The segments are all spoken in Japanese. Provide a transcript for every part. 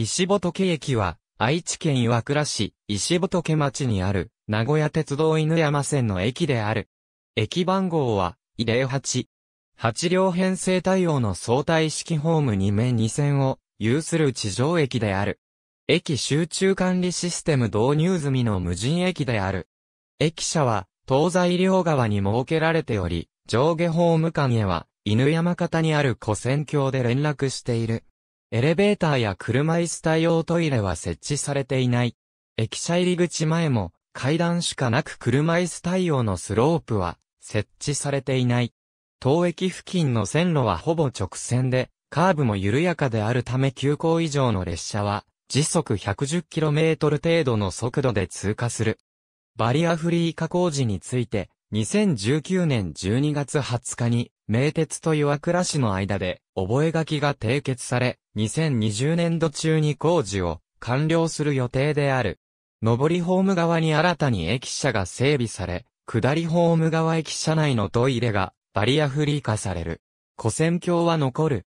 石仏駅は、愛知県岩倉市、石仏町にある、名古屋鉄道犬山線の駅である。駅番号は、08。8両編成対応の相対式ホーム2面2線を、有する地上駅である。駅集中管理システム導入済みの無人駅である。駅舎は、東西両側に設けられており、上下ホーム間へは、犬山方にある古線橋で連絡している。エレベーターや車椅子対応トイレは設置されていない。駅舎入り口前も階段しかなく車椅子対応のスロープは設置されていない。当駅付近の線路はほぼ直線で、カーブも緩やかであるため急行以上の列車は時速 110km 程度の速度で通過する。バリアフリー加工時について2019年12月20日に名鉄と岩倉市の間で、覚書が締結され、2020年度中に工事を完了する予定である。上りホーム側に新たに駅舎が整備され、下りホーム側駅舎内のトイレがバリアフリー化される。古戦橋は残る。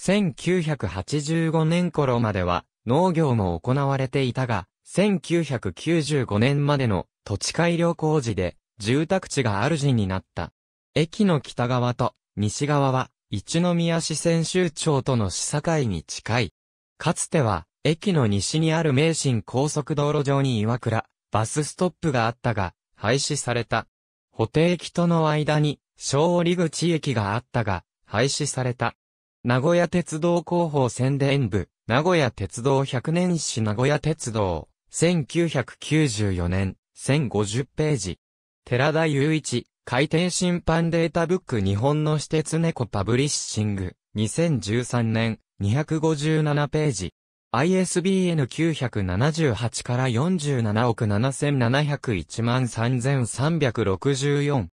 1985年頃までは農業も行われていたが、1995年までの土地改良工事で住宅地が主になった。駅の北側と西側は一宮市千州町との市境に近い。かつては駅の西にある名神高速道路上に岩倉、バスストップがあったが、廃止された。補定駅との間に小折口駅があったが、廃止された。名古屋鉄道広報宣伝部、名古屋鉄道100年市名古屋鉄道、1994年、1050ページ。寺田雄一、海底審判データブック日本の私鉄猫パブリッシング、2013年、257ページ。ISBN 978から47億7701万3364。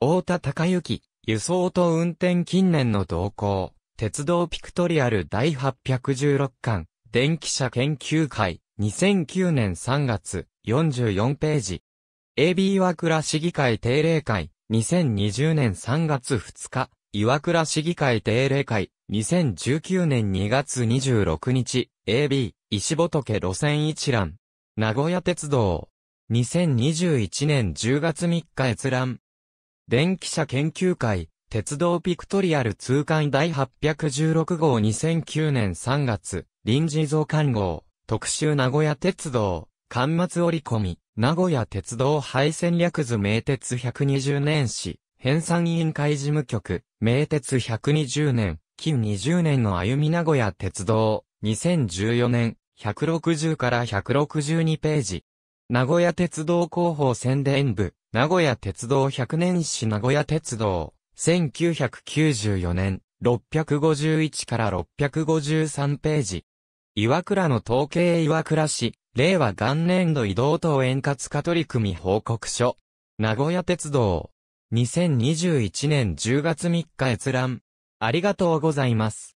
大田隆之、輸送と運転近年の動向、鉄道ピクトリアル第816巻、電気車研究会、2009年3月、44ページ。AB 和倉市議会定例会、2020年3月2日、岩倉市議会定例会、2019年2月26日、AB、石仏路線一覧、名古屋鉄道、2021年10月3日閲覧、電気車研究会、鉄道ピクトリアル通貫第816号2009年3月、臨時増刊号、特集名古屋鉄道、刊末折り込み。名古屋鉄道廃線略図名鉄120年史、編纂委員会事務局、名鉄120年、近20年の歩み名古屋鉄道、2014年、160から162ページ。名古屋鉄道広報宣伝部、名古屋鉄道100年史名古屋鉄道、1994年、651から653ページ。岩倉の統計岩倉市、令和元年度移動等円滑化取り組み報告書。名古屋鉄道。2021年10月3日閲覧。ありがとうございます。